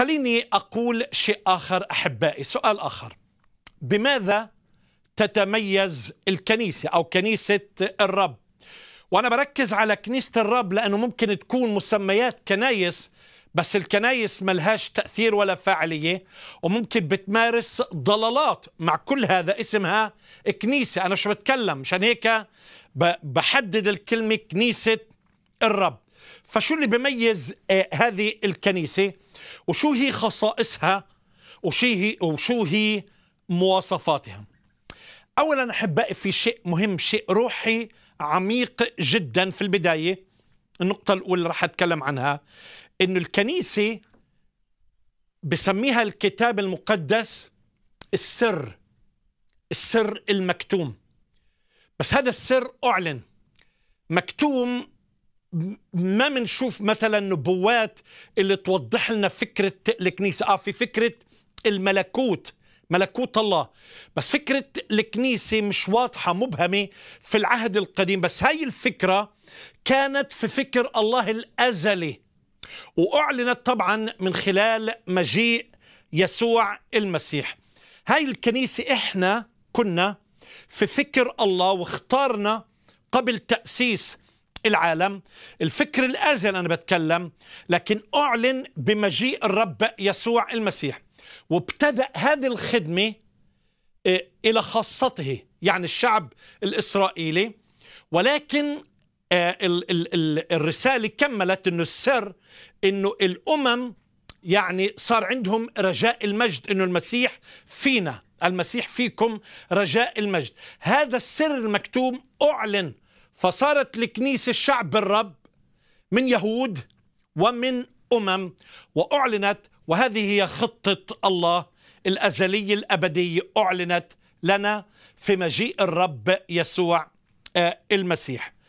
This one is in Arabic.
خليني أقول شيء آخر أحبائي سؤال آخر بماذا تتميز الكنيسة أو كنيسة الرب وأنا بركز على كنيسة الرب لأنه ممكن تكون مسميات كنايس بس الكنايس ملهاش تأثير ولا فاعلية وممكن بتمارس ضلالات مع كل هذا اسمها كنيسة أنا شو بتكلم مشان هيك بحدد الكلمة كنيسة الرب فشو اللي بيميز آه، هذه الكنيسة وشو هي خصائصها وشو هي, وشو هي مواصفاتها أولا أحبائي في شيء مهم شيء روحي عميق جدا في البداية النقطة الأولى اللي راح أتكلم عنها أن الكنيسة بسميها الكتاب المقدس السر السر المكتوم بس هذا السر أعلن مكتوم ما بنشوف مثلا نبوات اللي توضح لنا فكره الكنيسه اه في فكره الملكوت ملكوت الله بس فكرة الكنيسة مش واضحة مبهمة في العهد القديم بس هاي الفكرة كانت في فكر الله الأزلي وأعلنت طبعا من خلال مجيء يسوع المسيح هاي الكنيسة إحنا كنا في فكر الله واختارنا قبل تأسيس العالم الفكر الآزل أنا بتكلم لكن أعلن بمجيء الرب يسوع المسيح وابتدأ هذه الخدمة آه، إلى خاصته يعني الشعب الإسرائيلي ولكن آه، الرسالة كملت أنه السر أنه الأمم يعني صار عندهم رجاء المجد أنه المسيح فينا المسيح فيكم رجاء المجد هذا السر المكتوم أعلن فصارت الكنيسة الشعب الرب من يهود ومن أمم وأعلنت وهذه هي خطة الله الأزلية الأبدية أعلنت لنا في مجيء الرب يسوع آه، المسيح